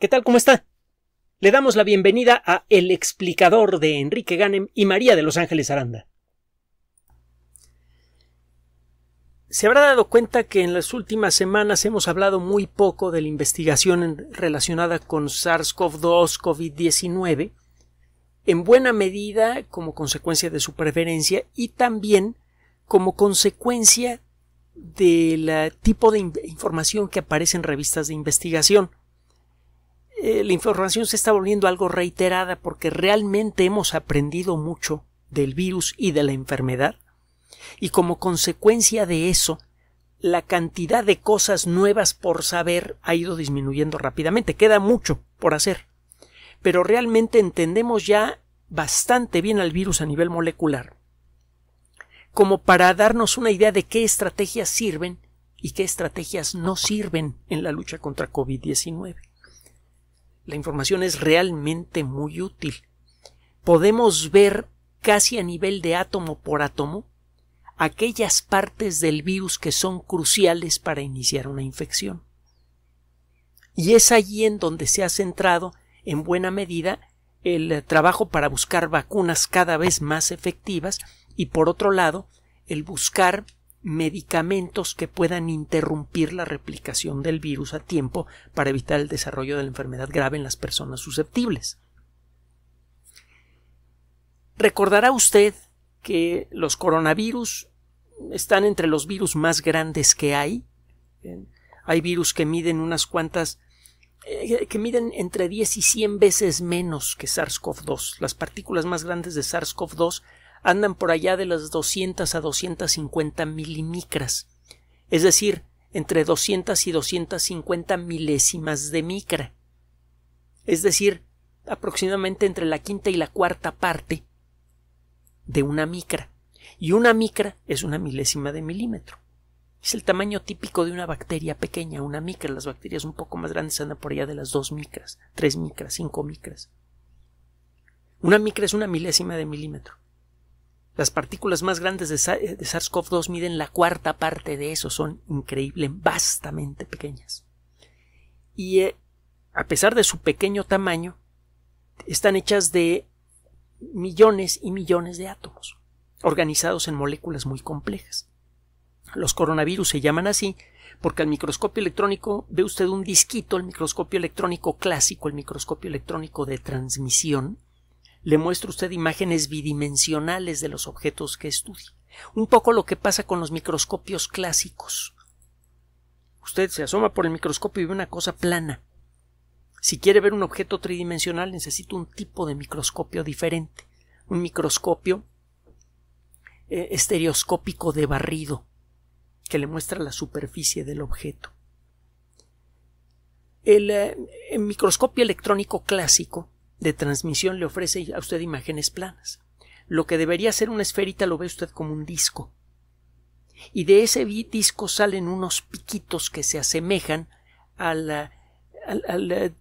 ¿Qué tal? ¿Cómo está? Le damos la bienvenida a El explicador de Enrique Ganem y María de Los Ángeles Aranda. Se habrá dado cuenta que en las últimas semanas hemos hablado muy poco de la investigación relacionada con SARS-CoV-2, COVID-19, en buena medida como consecuencia de su preferencia y también como consecuencia del tipo de información que aparece en revistas de investigación. Eh, la información se está volviendo algo reiterada porque realmente hemos aprendido mucho del virus y de la enfermedad y como consecuencia de eso la cantidad de cosas nuevas por saber ha ido disminuyendo rápidamente. Queda mucho por hacer. Pero realmente entendemos ya bastante bien al virus a nivel molecular, como para darnos una idea de qué estrategias sirven y qué estrategias no sirven en la lucha contra COVID-19 la información es realmente muy útil. Podemos ver casi a nivel de átomo por átomo aquellas partes del virus que son cruciales para iniciar una infección. Y es allí en donde se ha centrado en buena medida el eh, trabajo para buscar vacunas cada vez más efectivas y por otro lado el buscar medicamentos que puedan interrumpir la replicación del virus a tiempo para evitar el desarrollo de la enfermedad grave en las personas susceptibles. Recordará usted que los coronavirus están entre los virus más grandes que hay. Hay virus que miden unas cuantas eh, que miden entre 10 y 100 veces menos que SARS-CoV-2. Las partículas más grandes de SARS-CoV-2 andan por allá de las 200 a 250 milimicras, es decir, entre 200 y 250 milésimas de micra, es decir, aproximadamente entre la quinta y la cuarta parte de una micra. Y una micra es una milésima de milímetro. Es el tamaño típico de una bacteria pequeña, una micra. Las bacterias un poco más grandes andan por allá de las 2 micras, 3 micras, 5 micras. Una micra es una milésima de milímetro. Las partículas más grandes de eh, SARS-CoV-2 miden la cuarta parte de eso, son increíblemente, vastamente pequeñas. Y eh, a pesar de su pequeño tamaño, están hechas de millones y millones de átomos, organizados en moléculas muy complejas. Los coronavirus se llaman así porque al microscopio electrónico ve usted un disquito, el microscopio electrónico clásico, el microscopio electrónico de transmisión, le muestra usted imágenes bidimensionales de los objetos que estudia. Un poco lo que pasa con los microscopios clásicos. Usted se asoma por el microscopio y ve una cosa plana. Si quiere ver un objeto tridimensional necesita un tipo de microscopio diferente, un microscopio eh, estereoscópico de barrido que le muestra la superficie del objeto. el eh, microscopio electrónico clásico de transmisión le ofrece a usted imágenes planas. Lo que debería ser una esferita lo ve usted como un disco. Y de ese disco salen unos piquitos que se asemejan al, eh,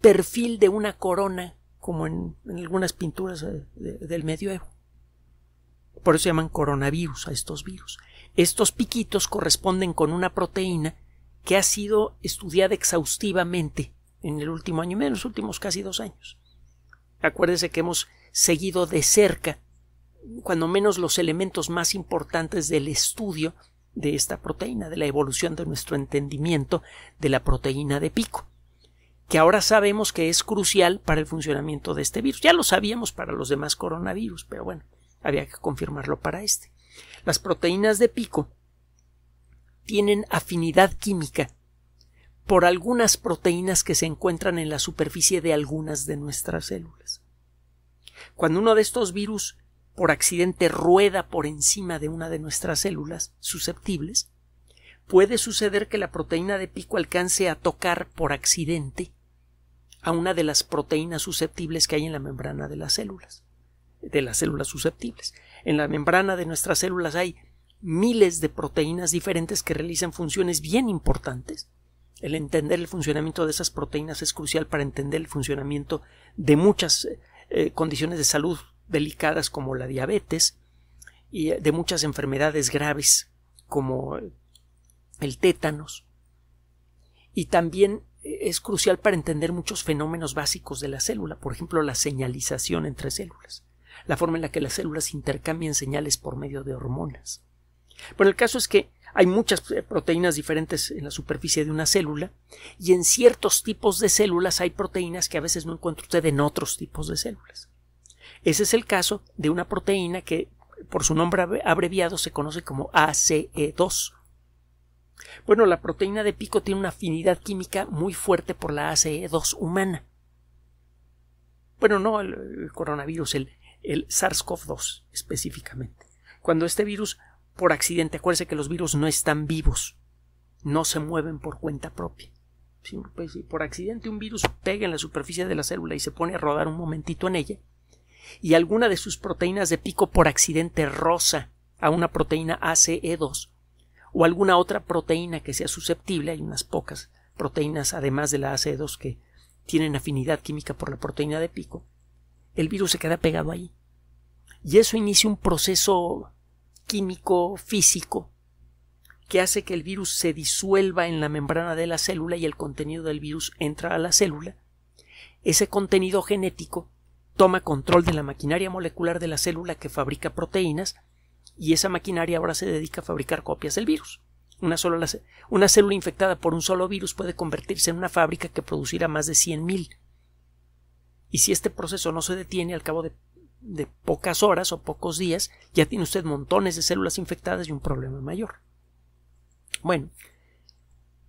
perfil de una corona, como en, algunas pinturas eh, del medioevo. Por eso se llaman coronavirus a estos virus. Estos piquitos corresponden con una proteína que ha sido estudiada exhaustivamente en el último año y en los últimos casi dos años. Acuérdese que hemos seguido de cerca, cuando menos los elementos más importantes del estudio de esta proteína, de la evolución de nuestro entendimiento de la proteína de pico, que ahora sabemos que es crucial para el funcionamiento de este virus. Ya lo sabíamos para los demás coronavirus, pero bueno, había que confirmarlo para este. Las proteínas de pico tienen afinidad química por algunas proteínas que se encuentran en la superficie de algunas de nuestras células. Cuando uno de estos virus por accidente rueda por encima de una de nuestras células susceptibles, puede suceder que la proteína de pico alcance a tocar por accidente a una de las proteínas susceptibles que hay en la membrana de las células, de las células susceptibles. En la membrana de nuestras células hay miles de proteínas diferentes que realizan funciones bien importantes el entender el funcionamiento de esas proteínas es crucial para entender el funcionamiento de muchas eh, condiciones de salud delicadas como la diabetes y eh, de muchas enfermedades graves como el tétanos. Y también eh, es crucial para entender muchos fenómenos básicos de la célula, por ejemplo, la señalización entre células, la forma en la que las células intercambian señales por medio de hormonas. Pero el caso es que hay muchas eh, proteínas diferentes en la superficie de una célula y en ciertos tipos de células hay proteínas que a veces no encuentra usted en otros tipos de células. Ese es el caso de una proteína que por su nombre abreviado se conoce como ACE2. Bueno, la proteína de pico tiene una afinidad química muy fuerte por la ACE2 humana. Bueno, no el, coronavirus, el, SARS-CoV-2 específicamente. Cuando este virus por accidente. Acuérdense que los virus no están vivos, no se mueven por cuenta propia. Pues, por accidente un virus pega en la superficie de la célula y se pone a rodar un momentito en ella, y alguna de sus proteínas de pico por accidente roza a una proteína ACE2 o alguna otra proteína que sea susceptible, hay unas pocas proteínas además de la ACE2 que tienen afinidad química por la proteína de pico, el virus se queda pegado ahí. Y eso inicia un proceso químico físico que hace que el virus se disuelva en la membrana de la célula y el contenido del virus entra a la célula, ese contenido genético toma control de la maquinaria molecular de la célula que fabrica proteínas y esa maquinaria ahora se dedica a fabricar copias del virus. Una, sola, una célula infectada por un solo virus puede convertirse en una fábrica que producirá más de 100.000. Y si este proceso no se detiene al cabo de de pocas horas o pocos días, ya tiene usted montones de células infectadas y un problema mayor. Bueno,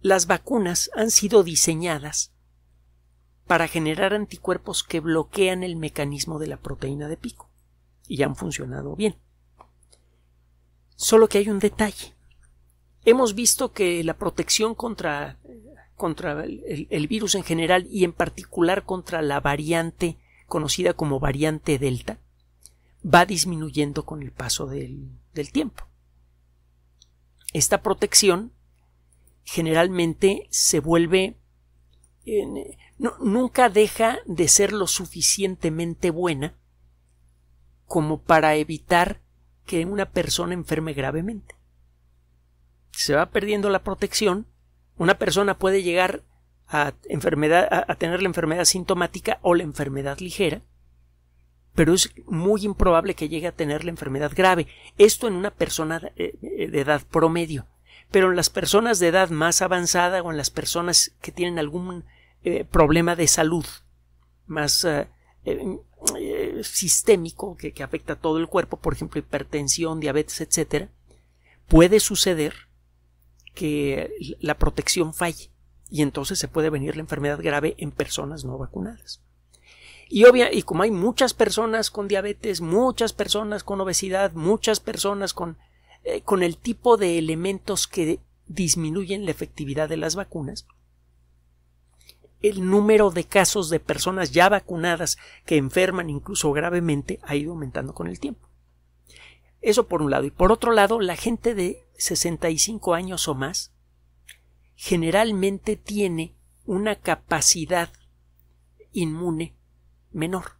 las vacunas han sido diseñadas para generar anticuerpos que bloquean el mecanismo de la proteína de pico y han funcionado bien. Solo que hay un detalle. Hemos visto que la protección contra, contra el virus en general y en particular contra la variante conocida como variante delta va disminuyendo con el paso del, tiempo. Esta protección generalmente se vuelve nunca deja de ser lo suficientemente buena como para evitar que una persona enferme gravemente. Se va perdiendo la protección, una persona puede llegar a, enfermedad, a tener la enfermedad sintomática o la enfermedad ligera, pero es muy improbable que llegue a tener la enfermedad grave. Esto en una persona eh, eh, de edad promedio. Pero en las personas de edad más avanzada o en las personas que tienen algún eh, problema de salud más sistémico que, que, afecta a todo el cuerpo, por ejemplo hipertensión, diabetes, etcétera, puede suceder que la protección falle y entonces se puede venir la enfermedad grave en personas no vacunadas. Y, y como hay muchas personas con diabetes, muchas personas con obesidad, muchas personas con, eh, con el tipo de elementos que disminuyen la efectividad de las vacunas, el número de casos de personas ya vacunadas que enferman incluso gravemente ha ido aumentando con el tiempo. Eso por un lado. Y por otro lado, la gente de 65 años o más generalmente tiene una capacidad inmune menor.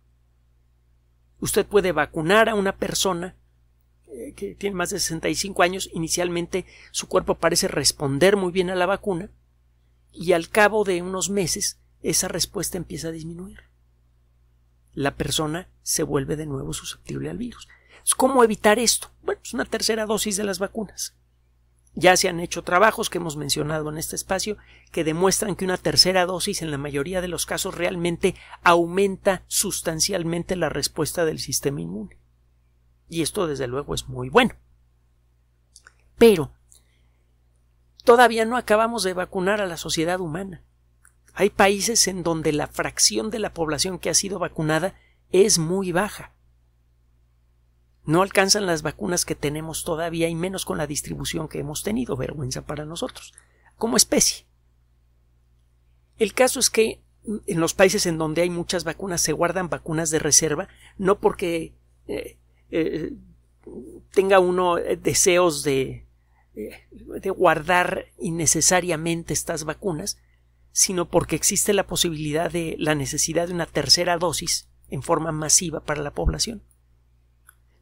Usted puede vacunar a una persona eh, que tiene más de 65 años, inicialmente su cuerpo parece responder muy bien a la vacuna y al cabo de unos meses esa respuesta empieza a disminuir. La persona se vuelve de nuevo susceptible al virus. ¿Cómo evitar esto? Bueno, es pues una tercera dosis de las vacunas. Ya se han hecho trabajos que hemos mencionado en este espacio que demuestran que una tercera dosis en la mayoría de los casos realmente aumenta sustancialmente la respuesta del sistema inmune. Y esto desde luego es muy bueno. Pero todavía no acabamos de vacunar a la sociedad humana. Hay países en donde la fracción de la población que ha sido vacunada es muy baja. No alcanzan las vacunas que tenemos todavía y menos con la distribución que hemos tenido, vergüenza para nosotros, como especie. El caso es que mm, en los países en donde hay muchas vacunas se guardan vacunas de reserva, no porque eh, eh, tenga uno eh, deseos de, de guardar innecesariamente estas vacunas, sino porque existe la posibilidad de la necesidad de una tercera dosis en forma masiva para la población.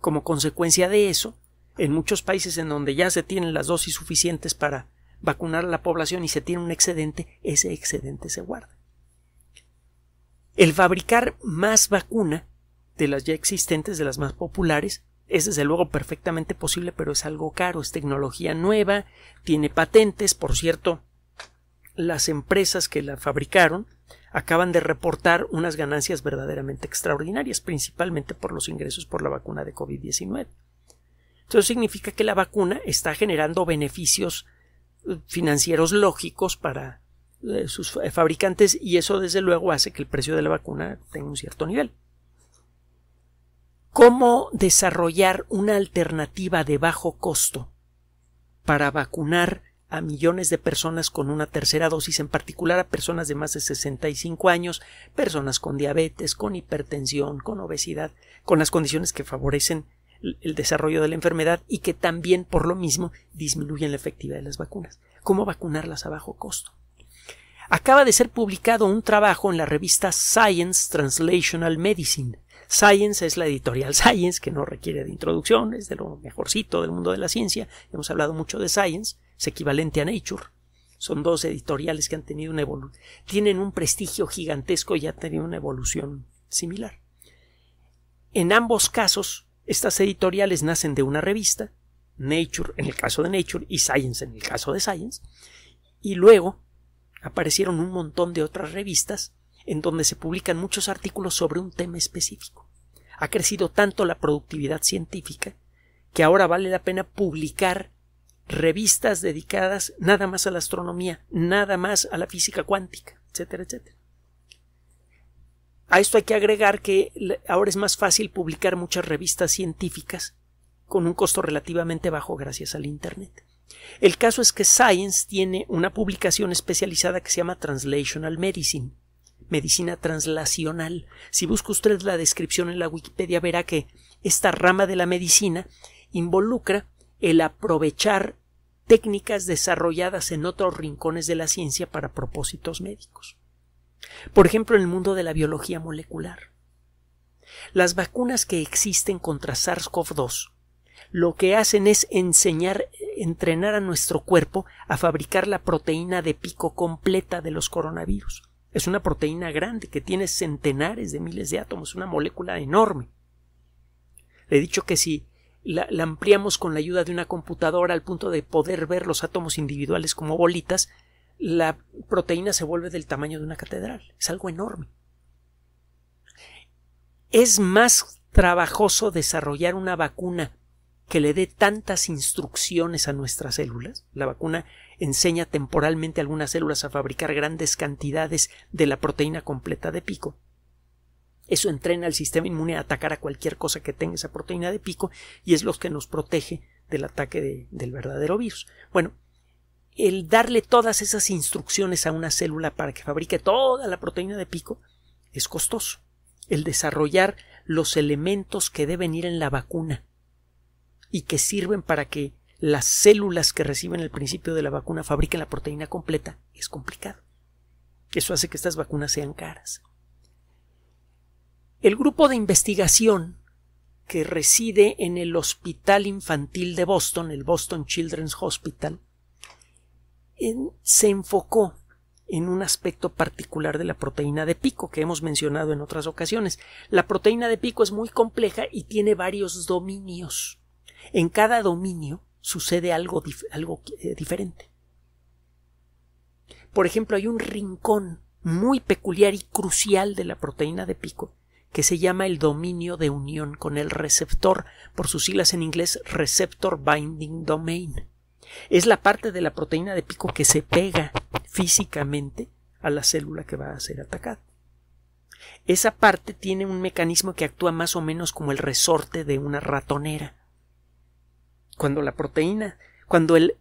Como consecuencia de eso, en muchos países en donde ya se tienen las dosis suficientes para vacunar a la población y se tiene un excedente, ese excedente se guarda. El fabricar más vacuna de las ya existentes, de las más populares, es desde luego perfectamente posible, pero es algo caro, es tecnología nueva, tiene patentes, por cierto, las empresas que la fabricaron acaban de reportar unas ganancias verdaderamente extraordinarias, principalmente por los ingresos por la vacuna de COVID-19. Eso significa que la vacuna está generando beneficios eh, financieros lógicos para eh, sus fabricantes y eso desde luego hace que el precio de la vacuna tenga un cierto nivel. ¿Cómo desarrollar una alternativa de bajo costo para vacunar a millones de personas con una tercera dosis, en particular a personas de más de 65 años, personas con diabetes, con hipertensión, con obesidad, con las condiciones que favorecen el desarrollo de la enfermedad y que también, por lo mismo, disminuyen la efectividad de las vacunas. ¿Cómo vacunarlas a bajo costo? Acaba de ser publicado un trabajo en la revista Science Translational Medicine. Science es la editorial Science, que no requiere de introducción, es de lo mejorcito del mundo de la ciencia. Hemos hablado mucho de Science es equivalente a Nature. Son dos editoriales que han tenido una evolución, tienen un prestigio gigantesco y han tenido una evolución similar. En ambos casos, estas editoriales nacen de una revista, Nature en el caso de Nature y Science en el caso de Science, y luego aparecieron un montón de otras revistas en donde se publican muchos artículos sobre un tema específico. Ha crecido tanto la productividad científica que ahora vale la pena publicar revistas dedicadas nada más a la astronomía, nada más a la física cuántica, etcétera, etcétera. A esto hay que agregar que ahora es más fácil publicar muchas revistas científicas con un costo relativamente bajo gracias al Internet. El caso es que Science tiene una publicación especializada que se llama Translational Medicine, medicina translacional. Si busca usted la descripción en la Wikipedia verá que esta rama de la medicina involucra el aprovechar técnicas desarrolladas en otros rincones de la ciencia para propósitos médicos. Por ejemplo, en el mundo de la biología molecular. Las vacunas que existen contra SARS-CoV-2 lo que hacen es enseñar, entrenar a nuestro cuerpo a fabricar la proteína de pico completa de los coronavirus. Es una proteína grande que tiene centenares de miles de átomos, una molécula enorme. Le he dicho que si la, ampliamos con la ayuda de una computadora al punto de poder ver los átomos individuales como bolitas, la proteína se vuelve del tamaño de una catedral. Es algo enorme. Es más trabajoso desarrollar una vacuna que le dé tantas instrucciones a nuestras células. La vacuna enseña temporalmente a algunas células a fabricar grandes cantidades de la proteína completa de pico eso entrena al sistema inmune a atacar a cualquier cosa que tenga esa proteína de pico y es lo que nos protege del ataque del verdadero virus. Bueno, el darle todas esas instrucciones a una célula para que fabrique toda la proteína de pico es costoso. El desarrollar los elementos que deben ir en la vacuna y que sirven para que las células que reciben el principio de la vacuna fabriquen la proteína completa es complicado. Eso hace que estas vacunas sean caras. El grupo de investigación que reside en el Hospital Infantil de Boston, el Boston Children's Hospital, se enfocó en un aspecto particular de la proteína de pico que hemos mencionado en otras ocasiones. La proteína de pico es muy compleja y tiene varios dominios. En cada dominio sucede algo, eh, diferente. Por ejemplo, hay un rincón muy peculiar y crucial de la proteína de pico que se llama el dominio de unión con el receptor, por sus siglas en inglés Receptor Binding Domain. Es la parte de la proteína de pico que se pega físicamente a la célula que va a ser atacada. Esa parte tiene un mecanismo que actúa más o menos como el resorte de una ratonera. Cuando la proteína, cuando el,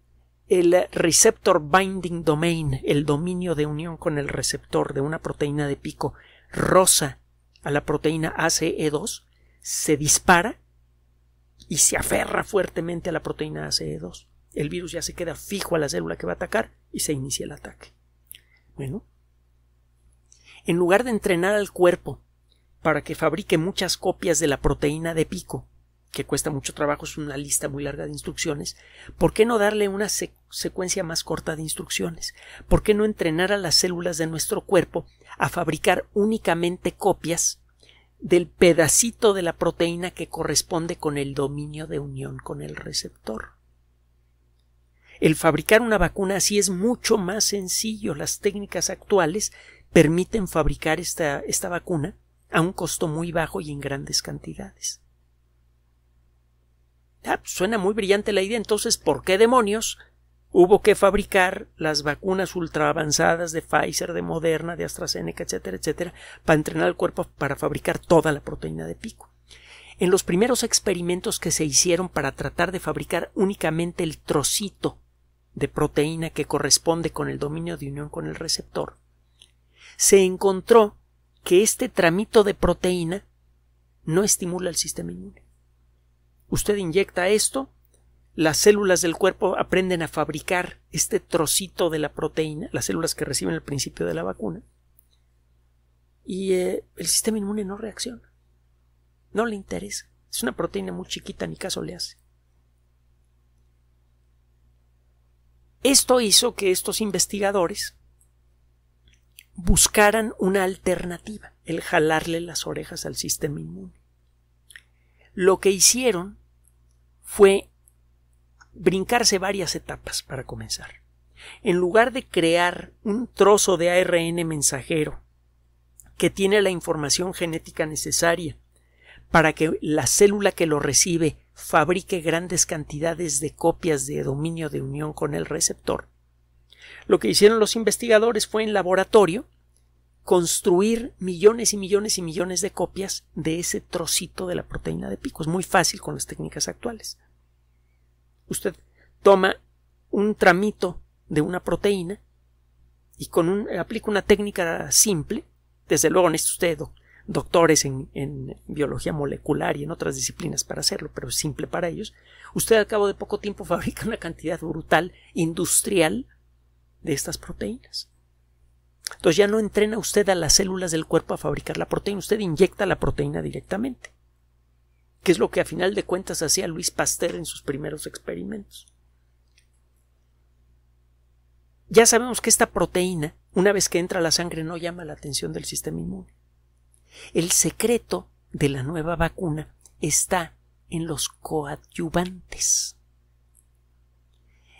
el receptor binding domain, el dominio de unión con el receptor de una proteína de pico, roza a la proteína ACE2, se dispara y se aferra fuertemente a la proteína ACE2. El virus ya se queda fijo a la célula que va a atacar y se inicia el ataque. Bueno, en lugar de entrenar al cuerpo para que fabrique muchas copias de la proteína de pico que cuesta mucho trabajo, es una lista muy larga de instrucciones, ¿por qué no darle una secuencia más corta de instrucciones? ¿Por qué no entrenar a las células de nuestro cuerpo a fabricar únicamente copias del pedacito de la proteína que corresponde con el dominio de unión con el receptor? El fabricar una vacuna así es mucho más sencillo. Las técnicas actuales permiten fabricar esta, esta vacuna a un costo muy bajo y en grandes cantidades. Ah, pues suena muy brillante la idea, entonces, ¿por qué demonios hubo que fabricar las vacunas ultra avanzadas de Pfizer, de Moderna, de AstraZeneca, etcétera, etcétera, para entrenar al cuerpo para fabricar toda la proteína de pico? En los primeros experimentos que se hicieron para tratar de fabricar únicamente el trocito de proteína que corresponde con el dominio de unión con el receptor, se encontró que este tramito de proteína no estimula el sistema inmune. Usted inyecta esto, las células del cuerpo aprenden a fabricar este trocito de la proteína, las células que reciben al principio de la vacuna, y eh, el sistema inmune no reacciona. No le interesa. Es una proteína muy chiquita, ni caso le hace. Esto hizo que estos investigadores buscaran una alternativa, el jalarle las orejas al sistema inmune. Lo que hicieron fue brincarse varias etapas para comenzar. En lugar de crear un trozo de ARN mensajero que tiene la información genética necesaria para que la célula que lo recibe fabrique grandes cantidades de copias de dominio de unión con el receptor, lo que hicieron los investigadores fue en laboratorio construir millones y millones y millones de copias de ese trocito de la proteína de pico. Es muy fácil con las técnicas actuales. Usted toma un tramito de una proteína y con aplica una técnica simple. Desde luego necesita usted doctores en, en biología molecular y en otras disciplinas para hacerlo, pero es simple para ellos. Usted al cabo de poco tiempo fabrica una cantidad brutal, industrial, de estas proteínas. Entonces ya no entrena usted a las células del cuerpo a fabricar la proteína, usted inyecta la proteína directamente, que es lo que a final de cuentas hacía Luis Pasteur en sus primeros experimentos. Ya sabemos que esta proteína, una vez que entra a la sangre, no llama la atención del sistema inmune. El secreto de la nueva vacuna está en los coadyuvantes.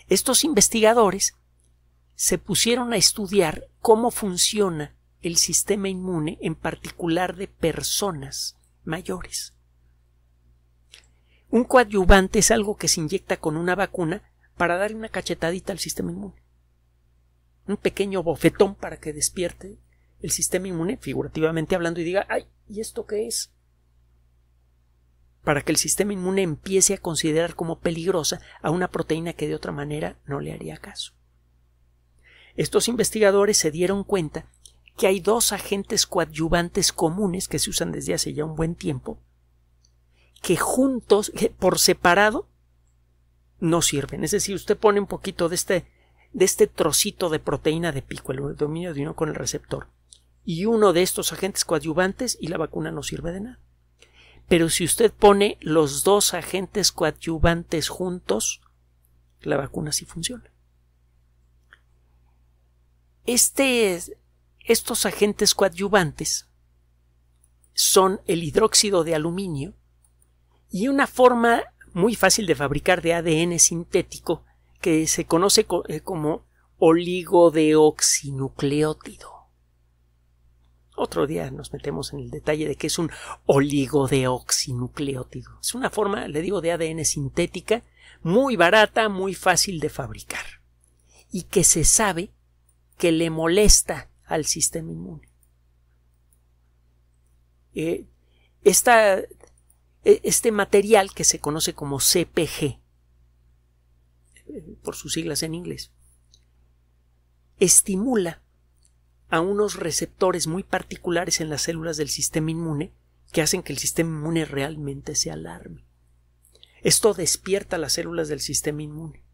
Estos investigadores se pusieron a estudiar cómo funciona el sistema inmune, en particular de personas mayores. Un coadyuvante es algo que se inyecta con una vacuna para darle una cachetadita al sistema inmune. Un pequeño bofetón para que despierte el sistema inmune, figurativamente hablando, y diga, ay, ¿y esto qué es? Para que el sistema inmune empiece a considerar como peligrosa a una proteína que de otra manera no le haría caso. Estos investigadores se dieron cuenta que hay dos agentes coadyuvantes comunes que se usan desde hace ya un buen tiempo, que juntos, por separado, no sirven. Es decir, usted pone un poquito de este, de este trocito de proteína de pico, el dominio de uno con el receptor, y uno de estos agentes coadyuvantes y la vacuna no sirve de nada. Pero si usted pone los dos agentes coadyuvantes juntos, la vacuna sí funciona. Este, estos agentes coadyuvantes son el hidróxido de aluminio y una forma muy fácil de fabricar de ADN sintético que se conoce eh, como oligodeoxinucleótido. Otro día nos metemos en el detalle de qué es un oligodeoxinucleótido. Es una forma, le digo, de ADN sintética muy barata, muy fácil de fabricar y que se sabe que le molesta al sistema inmune. Eh, e, este material que se conoce como CPG, eh, por sus siglas en inglés, estimula a unos receptores muy particulares en las células del sistema inmune que hacen que el sistema inmune realmente se alarme. Esto despierta las células del sistema inmune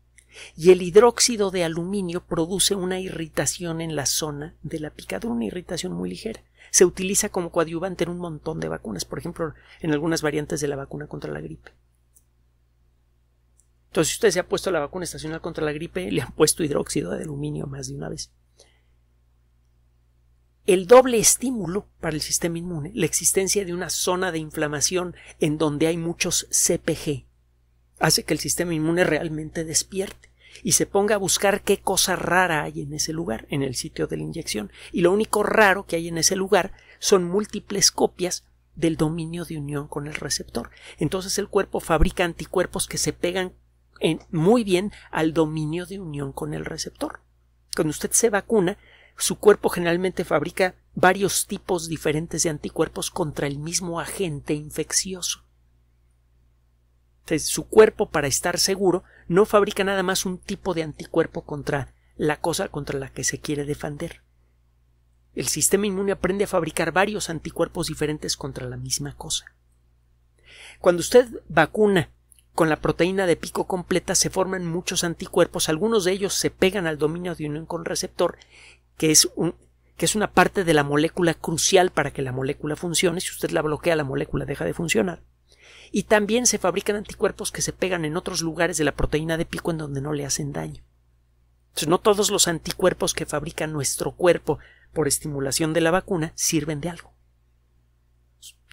y el hidróxido de aluminio produce una irritación en la zona de la picadura, una irritación muy ligera. Se utiliza como coadyuvante en un montón de vacunas, por ejemplo, en algunas variantes de la vacuna contra la gripe. Entonces, si usted se ha puesto la vacuna estacional contra la gripe, le han puesto hidróxido de aluminio más de una vez. El doble estímulo para el sistema inmune, la existencia de una zona de inflamación en donde hay muchos CPG, hace que el sistema inmune realmente despierte y se ponga a buscar qué cosa rara hay en ese lugar, en el sitio de la inyección. Y lo único raro que hay en ese lugar son múltiples copias del dominio de unión con el receptor. Entonces el cuerpo fabrica anticuerpos que se pegan muy bien al dominio de unión con el receptor. Cuando usted se vacuna, su cuerpo generalmente fabrica varios tipos diferentes de anticuerpos contra el mismo agente infeccioso. Este, su cuerpo, para estar seguro, no fabrica nada más un tipo de anticuerpo contra la cosa contra la que se quiere defender. El sistema inmune aprende a fabricar varios anticuerpos diferentes contra la misma cosa. Cuando usted vacuna con la proteína de pico completa se forman muchos anticuerpos, algunos de ellos se pegan al dominio de unión con receptor, que es, que es una parte de la molécula crucial para que la molécula funcione. Si usted la bloquea, la molécula deja de funcionar y también se fabrican anticuerpos que se pegan en otros lugares de la proteína de pico en donde no le hacen daño. Entonces, no todos los anticuerpos que fabrica nuestro cuerpo por estimulación de la vacuna sirven de algo.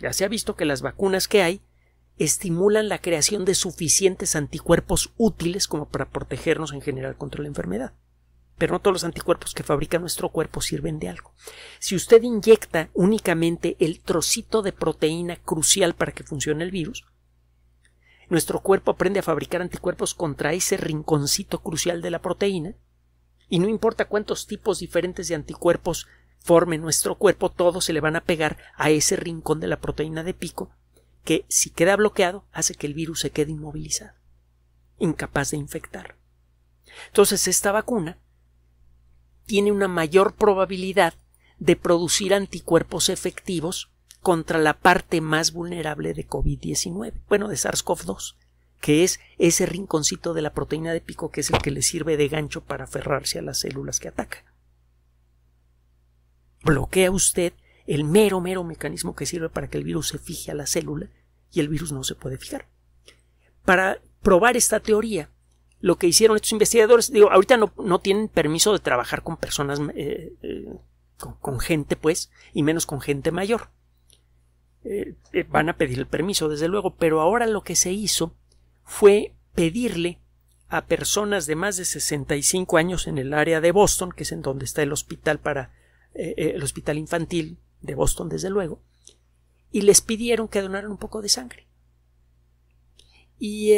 Ya se ha visto que las vacunas que hay estimulan la creación de suficientes anticuerpos útiles como para protegernos en general contra la enfermedad. Pero no todos los anticuerpos que fabrica nuestro cuerpo sirven de algo. Si usted inyecta únicamente el trocito de proteína crucial para que funcione el virus, nuestro cuerpo aprende a fabricar anticuerpos contra ese rinconcito crucial de la proteína, y no importa cuántos tipos diferentes de anticuerpos forme nuestro cuerpo, todos se le van a pegar a ese rincón de la proteína de pico, que si queda bloqueado hace que el virus se quede inmovilizado, incapaz de infectar. Entonces, esta vacuna tiene una mayor probabilidad de producir anticuerpos efectivos contra la parte más vulnerable de COVID-19, bueno, de SARS-CoV-2, que es ese rinconcito de la proteína de pico que es el que le sirve de gancho para aferrarse a las células que ataca. Bloquea usted el mero, mero mecanismo que sirve para que el virus se fije a la célula y el virus no se puede fijar. Para probar esta teoría, lo que hicieron estos investigadores, digo, ahorita no, tienen permiso de trabajar con personas, eh, eh, con gente, pues, y menos con gente mayor eh, eh, van a pedir el permiso, desde luego, pero ahora lo que se hizo fue pedirle a personas de más de 65 años en el área de Boston, que es en donde está el hospital para eh, el hospital infantil de Boston, desde luego, y les pidieron que donaran un poco de sangre. Y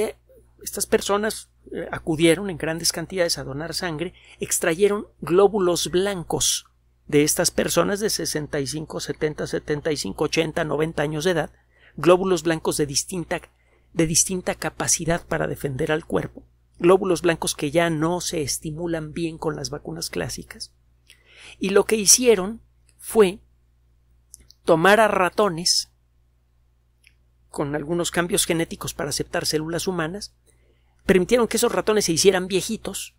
estas personas acudieron en grandes cantidades a donar sangre, extrayeron glóbulos blancos de estas personas de 65, 70, 75, 80, 90 años de edad, glóbulos blancos de distinta, de distinta capacidad para defender al cuerpo, glóbulos blancos que ya no se estimulan bien con las vacunas clásicas. Y lo que hicieron fue tomar a ratones con algunos cambios genéticos para aceptar células humanas, permitieron que esos ratones se hicieran viejitos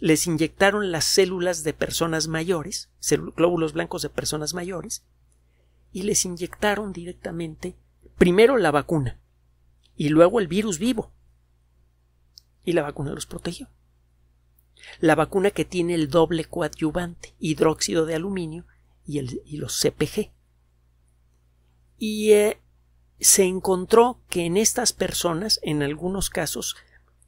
les inyectaron las células de personas mayores, glóbulos blancos de personas mayores, y les inyectaron directamente primero la vacuna y luego el virus vivo. Y la vacuna los protegió. La vacuna que tiene el doble coadyuvante, hidróxido de aluminio y, el, los CPG. Y eh, se encontró que en estas personas, en algunos casos,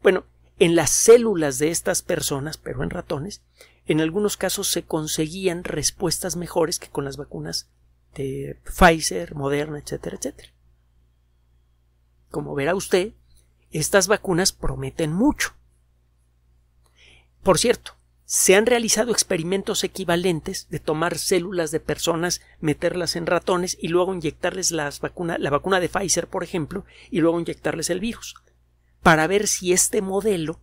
bueno, en las células de estas personas, pero en ratones, en algunos casos se conseguían respuestas mejores que con las vacunas de Pfizer, Moderna, etcétera, etcétera. Como verá usted, estas vacunas prometen mucho. Por cierto, se han realizado experimentos equivalentes de tomar células de personas, meterlas en ratones y luego inyectarles las vacuna, la vacuna de Pfizer, por ejemplo, y luego inyectarles el virus para ver si este modelo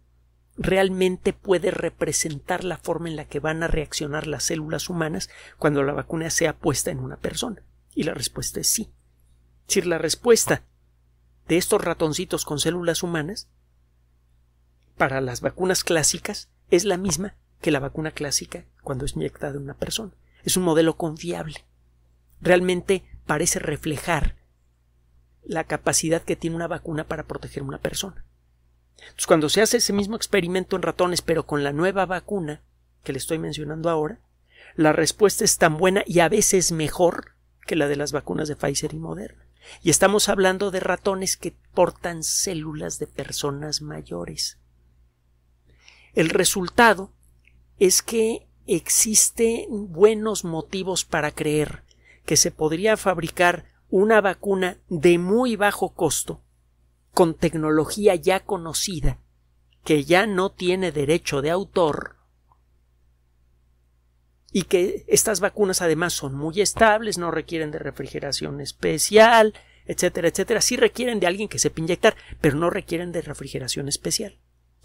realmente puede representar la forma en la que van a reaccionar las células humanas cuando la vacuna sea puesta en una persona. Y la respuesta es sí. Es decir, la respuesta de estos ratoncitos con células humanas para las vacunas clásicas es la misma que la vacuna clásica cuando es inyectada en una persona. Es un modelo confiable. Realmente parece reflejar la capacidad que tiene una vacuna para proteger a una persona cuando se hace ese mismo experimento en ratones, pero con la nueva vacuna que le estoy mencionando ahora, la respuesta es tan buena y a veces mejor que la de las vacunas de Pfizer y Moderna. Y estamos hablando de ratones que portan células de personas mayores. El resultado es que existen buenos motivos para creer que se podría fabricar una vacuna de muy bajo costo con tecnología ya conocida, que ya no tiene derecho de autor, y que estas vacunas además son muy estables, no requieren de refrigeración especial, etcétera, etcétera. Sí requieren de alguien que sepa inyectar, pero no requieren de refrigeración especial.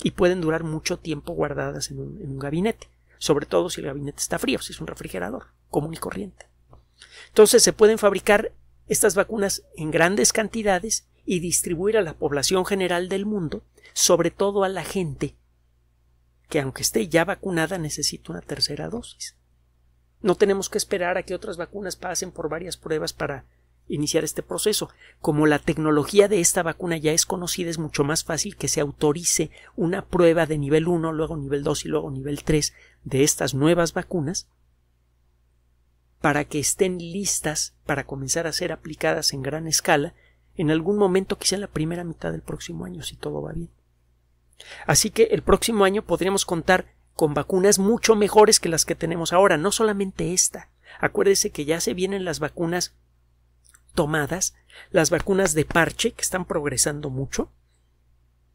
Y pueden durar mucho tiempo guardadas en un, en un gabinete, sobre todo si el gabinete está frío, si es un refrigerador común y corriente. Entonces se pueden fabricar estas vacunas en grandes cantidades y distribuir a la población general del mundo, sobre todo a la gente que aunque esté ya vacunada necesita una tercera dosis. No tenemos que esperar a que otras vacunas pasen por varias pruebas para iniciar este proceso. Como la tecnología de esta vacuna ya es conocida, es mucho más fácil que se autorice una prueba de nivel 1, luego nivel 2 y luego nivel 3 de estas nuevas vacunas para que estén listas para comenzar a ser aplicadas en gran escala en algún momento, quizá en la primera mitad del próximo año, si todo va bien. Así que el próximo año podríamos contar con vacunas mucho mejores que las que tenemos ahora, no solamente esta. Acuérdese que ya se vienen las vacunas tomadas, las vacunas de parche, que están progresando mucho.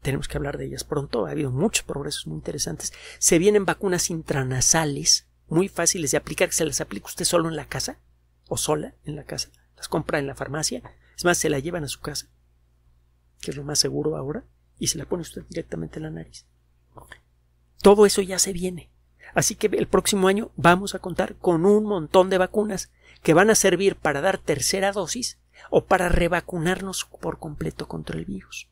Tenemos que hablar de ellas pronto, ha habido muchos progresos muy interesantes. Se vienen vacunas intranasales, muy fáciles de aplicar, que se las aplica usted solo en la casa, o sola en la casa, las compra en la farmacia es más, se la llevan a su casa, que es lo más seguro ahora, y se la pone usted directamente en la nariz. Todo eso ya se viene. Así que el próximo año vamos a contar con un montón de vacunas que van a servir para dar tercera dosis o para revacunarnos por completo contra el virus,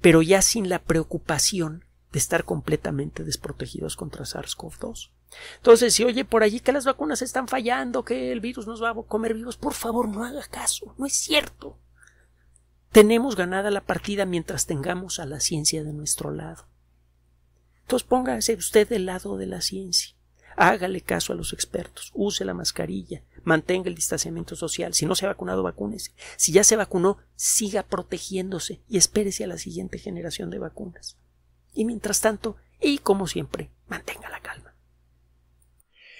pero ya sin la preocupación de estar completamente desprotegidos contra SARS-CoV-2. Entonces, si oye por allí que las vacunas están fallando, que el virus nos va a comer vivos, por favor no haga caso, no es cierto. Tenemos ganada la partida mientras tengamos a la ciencia de nuestro lado. Entonces póngase usted del lado de la ciencia. Hágale caso a los expertos, use la mascarilla, mantenga el distanciamiento social. Si no se ha vacunado, vacúnese. Si ya se vacunó, siga protegiéndose y espérese a la siguiente generación de vacunas. Y mientras tanto, y como siempre, mantenga la calma.